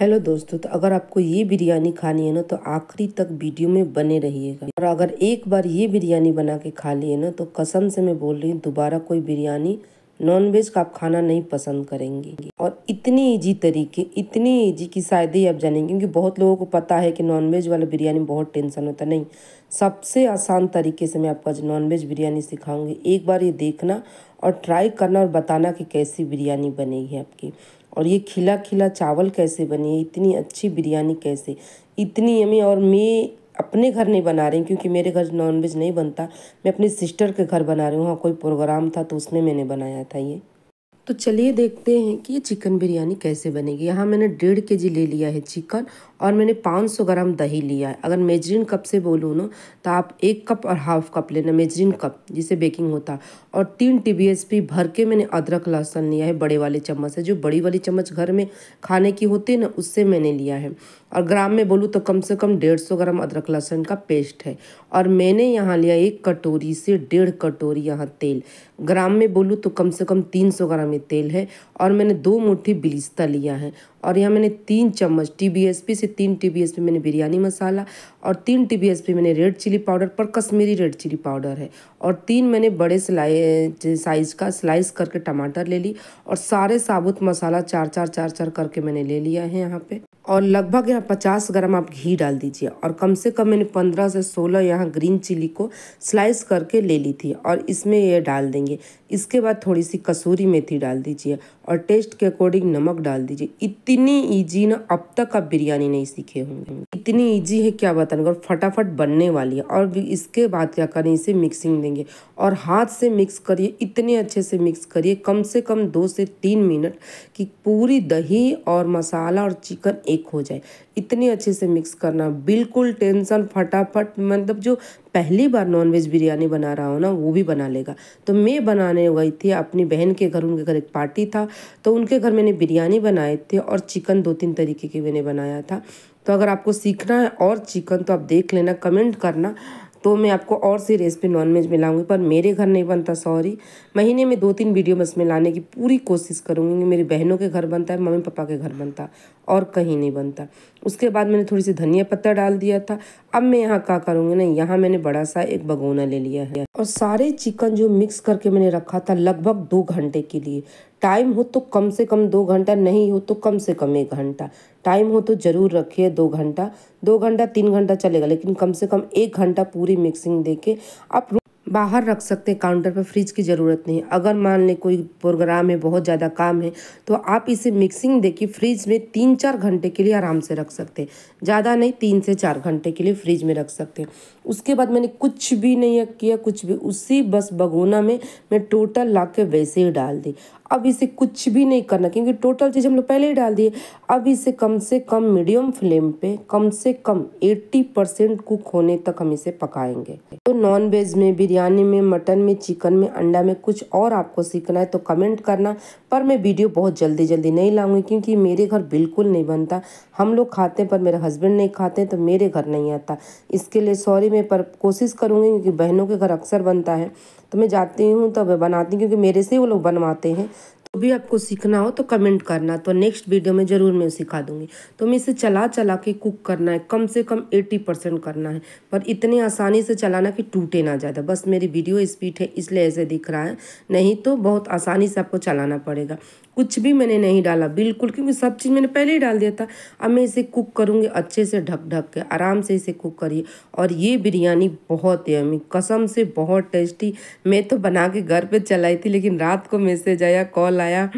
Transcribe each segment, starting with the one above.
hello दोस्तों तो अगर आपको ये बिरयानी खानी है ना तो आखिरी तक वीडियो में बने रहिएगा और अगर एक बार ये बिरयानी बना के खा लिए ना तो कसम से मैं बोल रही हूँ दोबारा कोई बिरयानी नॉनवेज का आप खाना नहीं पसंद करेंगे और इतनी इजी तरीके इतनी इजी कि शायद ही आप जानेंगे क्योंकि बहुत लोगों को पता है कि नॉनवेज वाला बिरयानी बहुत टेंशन होता नहीं सबसे आसान तरीके से मैं आपको आज नॉनवेज बिरयानी सिखाऊंगी एक बार ये देखना और ट्राई करना और बताना कि कैसी बिरयानी बनेगी आपकी और ये खिला खिला चावल कैसे बनी है इतनी अच्छी बिरयानी कैसे इतनी यमी और मैं अपने घर नहीं बना रही क्योंकि मेरे घर नॉनवेज नहीं बनता मैं अपनी सिस्टर के घर बना रही हूँ वहाँ कोई प्रोग्राम था तो उसमें मैंने बनाया था ये तो चलिए देखते हैं कि ये चिकन बिरयानी कैसे बनेगी यहाँ मैंने डेढ़ के जी ले लिया है चिकन और मैंने 500 ग्राम दही लिया है अगर मेजरीन कप से बोलूँ ना तो आप एक कप और हाफ कप लेना मेजरीन कप जिसे बेकिंग होता है और तीन टी बी भर के मैंने अदरक लहसुन लिया है बड़े वाले चम्मच से जो बड़ी वाली चम्मच घर में खाने की होती है ना उससे मैंने लिया है और ग्राम में बोलूँ तो कम से कम डेढ़ सौ ग्राम अदरक लहसुन का पेस्ट है और मैंने यहाँ लिया एक कटोरी से डेढ़ कटोरी यहाँ तेल ग्राम में बोलूँ तो कम से कम तीन सौ ग्राम ये तेल है और मैंने दो मुट्ठी बिलिस्ता लिया है और यहाँ मैंने तीन चम्मच टी से तीन टी मैंने बिरयानी मसाला और तीन टी मैंने रेड चिली पाउडर पर कश्मीरी रेड चिली पाउडर है और तीन मैंने बड़े साइज़ का स्लाइस करके टमाटर ले ली और सारे साबुत मसाला चार चार चार चार करके मैंने ले लिया है यहाँ पे और लगभग यहाँ पचास ग्राम आप घी डाल दीजिए और कम से कम मैंने पंद्रह से सोलह यहाँ ग्रीन चिली को स्लाइस करके ले ली थी और इसमें यह डाल देंगे इसके बाद थोड़ी सी कसूरी मेथी डाल दीजिए और टेस्ट के अकॉर्डिंग नमक डाल दीजिए इतनी ईजी ना अब तक आप बिरयानी नहीं सीखे होंगे इतनी ईजी है क्या बताने और फटाफट बनने वाली है और इसके बाद क्या करें इसे मिक्सिंग देंगे और हाथ से मिक्स करिए इतने अच्छे से मिक्स करिए कम से कम दो से तीन मिनट कि पूरी दही और मसाला और चिकन एक हो जाए इतने अच्छे से मिक्स करना बिल्कुल टेंशन फटाफट मतलब जो पहली बार नॉन वेज बिरयानी बना रहा हो ना वो भी बना लेगा तो मैं बनाने गई थी अपनी बहन के घर उनके घर एक पार्टी था तो उनके घर मैंने बिरयानी बनाए थे और चिकन दो तीन तरीके के मैंने बनाया था तो अगर आपको सीखना है और चिकन तो आप देख लेना कमेंट करना तो मैं आपको और सी रेसिपी नॉनवेज में लाऊंगी पर मेरे घर नहीं बनता सॉरी महीने में दो तीन वीडियो बस में लाने की पूरी कोशिश करूँगी मेरी बहनों के घर बनता है मम्मी पापा के घर बनता और कहीं नहीं बनता उसके बाद मैंने थोड़ी सी धनिया पत्ता डाल दिया था अब मैं यहाँ क्या करूँगी ना यहाँ मैंने बड़ा सा एक भगोना ले लिया है और सारे चिकन जो मिक्स करके मैंने रखा था लगभग दो घंटे के लिए टाइम हो तो कम से कम दो घंटा नहीं हो तो कम से कम एक घंटा टाइम हो तो ज़रूर रखिए दो घंटा दो घंटा तीन घंटा चलेगा लेकिन कम से कम एक घंटा पूरी मिक्सिंग दे के आप बाहर रख सकते हैं काउंटर पर फ्रिज की ज़रूरत नहीं अगर मान लें कोई प्रोग्राम है बहुत ज़्यादा काम है तो आप इसे मिक्सिंग दे के फ्रिज में तीन चार घंटे के लिए आराम से रख सकते हैं ज़्यादा नहीं तीन से चार घंटे के लिए फ्रिज में रख सकते हैं उसके बाद मैंने कुछ भी नहीं किया कुछ भी उसी बस भगोना में मैं टोटल ला के वैसे ही डाल दी अब इसे कुछ भी नहीं करना क्योंकि टोटल चीज़ हम लोग पहले ही डाल दिए अब इसे कम से कम मीडियम फ्लेम पे कम से कम 80 परसेंट कुक होने तक हम इसे पकाएंगे तो नॉन वेज में बिरयानी में मटन में चिकन में अंडा में कुछ और आपको सीखना है तो कमेंट करना पर मैं वीडियो बहुत जल्दी जल्दी नहीं लाऊंगी क्योंकि मेरे घर बिल्कुल नहीं बनता हम लोग खाते पर मेरे हस्बैंड नहीं खाते तो मेरे घर नहीं आता इसके लिए सॉरी मैं पर कोशिश करूँगी क्योंकि बहनों के घर अक्सर बनता है तो मैं जाती हूँ तब बनाती हूँ क्योंकि मेरे से वो लोग बनवाते हैं जो तो भी आपको सीखना हो तो कमेंट करना तो नेक्स्ट वीडियो में ज़रूर मैं सिखा दूंगी तो मैं इसे चला चला के कुक करना है कम से कम 80 परसेंट करना है पर इतने आसानी से चलाना कि टूटे ना ज़्यादा बस मेरी वीडियो स्पीड है इसलिए ऐसे दिख रहा है नहीं तो बहुत आसानी से आपको चलाना पड़ेगा कुछ भी मैंने नहीं डाला बिल्कुल क्योंकि सब चीज़ मैंने पहले ही डाल दिया था अब मैं इसे कुक करूँगी अच्छे से ढक ढक के आराम से इसे कुक करिए और ये बिरयानी बहुत यमी कसम से बहुत टेस्टी मैं तो बना के घर पे चलाई थी लेकिन रात को मैसेज आया कॉल आया आया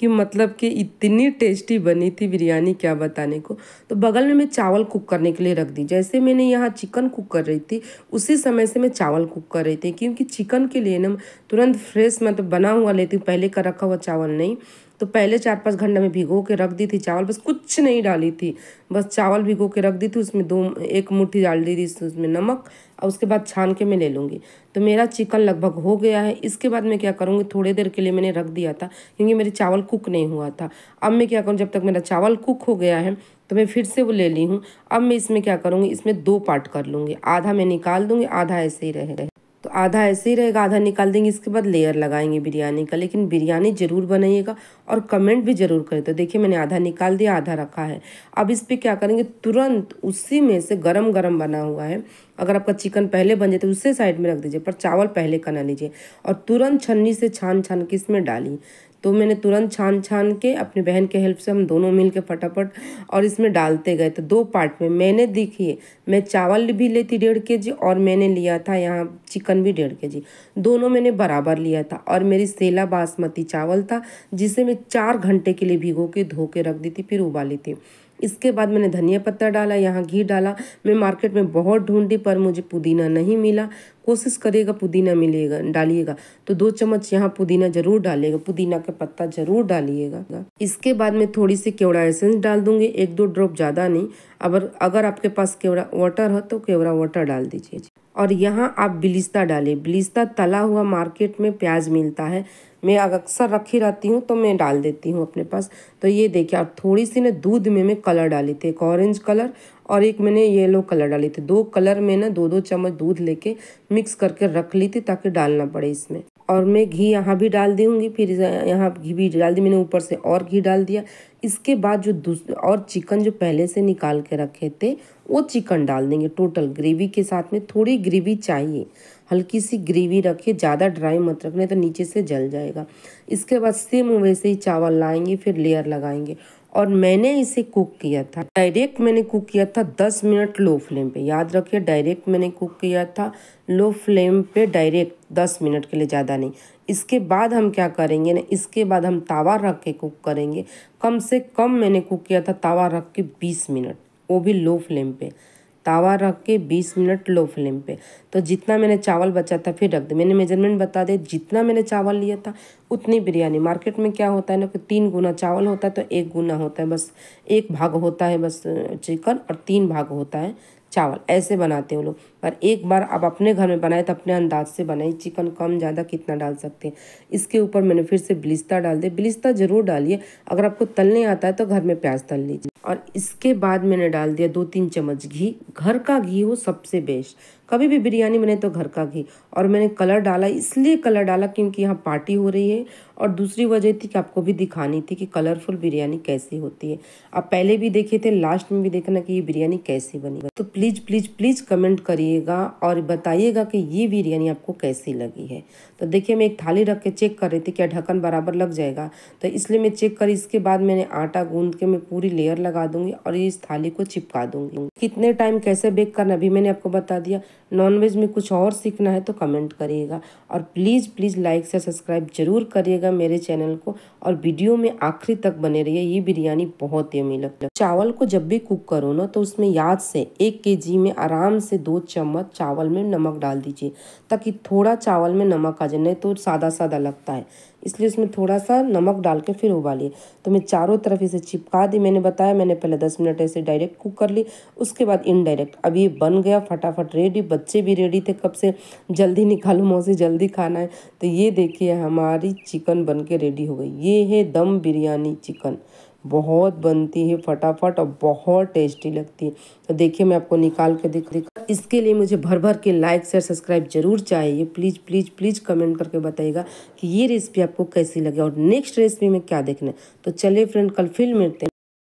कि मतलब कि इतनी टेस्टी बनी थी बिरयानी क्या बताने को तो बगल में मैं चावल कुक करने के लिए रख दी जैसे मैंने यहाँ चिकन कुक कर रही थी उसी समय से मैं चावल कुक कर रही थी क्योंकि चिकन के लिए ना तुरंत फ्रेश मतलब बना हुआ लेती हूँ पहले का रखा हुआ चावल नहीं तो पहले चार पाँच घंटे में भिगो के रख दी थी चावल बस कुछ नहीं डाली थी बस चावल भिगो के रख दी थी उसमें दो एक मुट्ठी डाल दी थी उसमें नमक और उसके बाद छान के मैं ले लूँगी तो मेरा चिकन लगभग हो गया है इसके बाद मैं क्या करूँगी थोड़ी देर के लिए मैंने रख दिया था क्योंकि मेरे चावल कुक नहीं हुआ था अब मैं क्या करूँ जब तक मेरा चावल कुक हो गया है तो मैं फिर से वो ले ली हूँ अब मैं इसमें क्या करूँगी इसमें दो पार्ट कर लूँगी आधा मैं निकाल दूँगी आधा ऐसे ही रहेगा तो आधा ऐसे ही रहेगा आधा निकाल देंगे इसके बाद लेयर लगाएंगे बिरयानी का लेकिन बिरयानी ज़रूर बनाइएगा और कमेंट भी ज़रूर करें तो देखिए मैंने आधा निकाल दिया आधा रखा है अब इस पर क्या करेंगे तुरंत उसी में से गरम गरम बना हुआ है अगर आपका चिकन पहले बन जाए तो उससे साइड में रख दीजिए पर चावल पहले कना लीजिए और तुरंत छन्नी से छान छान के इसमें डालिए तो मैंने तुरंत छान छान के अपनी बहन के हेल्प से हम दोनों मिल के फटाफट और इसमें डालते गए तो दो पार्ट में मैंने देखिए मैं चावल भी लेती डेढ़ के जी और मैंने लिया था यहाँ चिकन भी डेढ़ के जी दोनों मैंने बराबर लिया था और मेरी सेला बासमती चावल था जिसे मैं चार घंटे के लिए भिगो के धो के रख दी थी फिर उबाली थी इसके बाद मैंने धनिया पत्ता डाला यहाँ घी डाला मैं मार्केट में बहुत ढूंढी पर मुझे पुदीना नहीं मिला कोशिश करेगा पुदीना मिलेगा डालिएगा तो दो चम्मच यहाँ पुदीना जरूर डालिएगा पुदीना का पत्ता जरूर डालिएगा इसके बाद मैं थोड़ी सी केवड़ा एसेंस डाल दूंगी एक दो ड्रॉप ज़्यादा नहीं अगर अगर आपके पास केवड़ा वाटर हो तो केवड़ा वाटर डाल दीजिए और यहाँ आप बिलिस्ता डालें बिलिस्ता तला हुआ मार्केट में प्याज मिलता है मैं अक्सर रखी रहती हूँ तो मैं डाल देती हूँ अपने पास तो ये देखिए और थोड़ी सी ना दूध में मैं कलर डाली थी एक ऑरेंज कलर और एक मैंने येलो कलर डाली थी दो कलर में ना दो दो चम्मच दूध लेके मिक्स करके रख ली थी ताकि डालना पड़े इसमें और मैं घी यहाँ भी डाल दूँगी फिर यहाँ घी भी डाल दी मैंने ऊपर से और घी डाल दिया इसके बाद जो और चिकन जो पहले से निकाल के रखे थे वो चिकन डाल देंगे टोटल ग्रेवी के साथ में थोड़ी ग्रेवी चाहिए हल्की सी ग्रेवी रखिए ज़्यादा ड्राई मत रखना तो नीचे से जल जाएगा इसके बाद सेम वैसे ही चावल लाएंगे फिर लेयर लगाएंगे और मैंने इसे कुक किया था डायरेक्ट मैंने कुक किया था दस मिनट लो फ्लेम पे याद रखिए डायरेक्ट मैंने कुक किया था लो फ्लेम पे डायरेक्ट दस मिनट के लिए ज़्यादा नहीं इसके बाद हम क्या करेंगे ना इसके बाद हम तावा रख के कुक करेंगे कम से कम मैंने कुक किया था तावा रख के बीस मिनट वो भी लो फ्लेम पर तावा रख के 20 मिनट लो फ्लेम पे तो जितना मैंने चावल बचा था फिर रख दिया मैंने मेजरमेंट बता दिया जितना मैंने चावल लिया था उतनी बिरयानी मार्केट में क्या होता है ना कि तीन गुना चावल होता है तो एक गुना होता है बस एक भाग होता है बस चिकन और तीन भाग होता है चावल ऐसे बनाते हैं वो लोग और एक बार आप अपने घर में बनाए तो अपने अंदाज से बनाए चिकन कम ज़्यादा कितना डाल सकते हैं इसके ऊपर मैंने फिर से बिलिस्ता डाल दिया बिलिस्ता ज़रूर डालिए अगर आपको तलने आता है तो घर में प्याज तल लीजिए और इसके बाद मैंने डाल दिया दो तीन चम्मच घी घर का घी हो सबसे बेस्ट कभी भी बिरयानी बने तो घर का घी और मैंने कलर डाला इसलिए कलर डाला क्योंकि यहाँ पार्टी हो रही है और दूसरी वजह थी कि आपको भी दिखानी थी कि कलरफुल बिरयानी कैसी होती है आप पहले भी देखे थे लास्ट में भी देखना कि ये बिरयानी कैसी बनी तो प्लीज़ प्लीज़ प्लीज़ कमेंट करिए बनाइएगा और बताइएगा कि ये बिरयानी आपको कैसी लगी है तो देखिए मैं एक थाली रख के चेक कर रही थी क्या ढक्कन बराबर लग जाएगा तो इसलिए मैं चेक करी इसके बाद मैंने आटा गूंद के मैं पूरी लेयर लगा दूंगी और इस थाली को चिपका दूंगी कितने टाइम कैसे बेक करना अभी मैंने आपको बता दिया नॉनवेज में कुछ और सीखना है तो कमेंट करिएगा और प्लीज़ प्लीज़ लाइक से सब्सक्राइब जरूर करिएगा मेरे चैनल को और वीडियो में आखिरी तक बने रहिए ये बिरयानी बहुत यमी लगती है चावल को जब भी कुक करो ना तो उसमें याद से एक के में आराम से दो चम्मच चम्मच चावल में नमक डाल दीजिए ताकि थोड़ा चावल में नमक आ जाए नहीं तो सादा सादा लगता है इसलिए उसमें थोड़ा सा नमक डाल के फिर उबालिए तो मैं चारों तरफ इसे चिपका दी मैंने बताया मैंने पहले दस मिनट ऐसे डायरेक्ट कुक कर ली उसके बाद इनडायरेक्ट अब ये बन गया फटाफट रेडी बच्चे भी रेडी थे कब से जल्दी निकालू मुँह से जल्दी खाना है तो ये देखिए हमारी चिकन बन के रेडी हो गई ये है दम बिरयानी चिकन बहुत बनती है फटाफट और बहुत टेस्टी लगती है तो देखिए मैं आपको निकाल के दिख दिखा इसके लिए मुझे भर भर के लाइक शेयर सब्सक्राइब जरूर चाहिए प्लीज़ प्लीज़ प्लीज़ कमेंट करके बताइएगा कि ये रेसिपी आपको कैसी लगे और नेक्स्ट रेसिपी में क्या देखना है तो चलिए फ्रेंड कल फिल्म मिलते हैं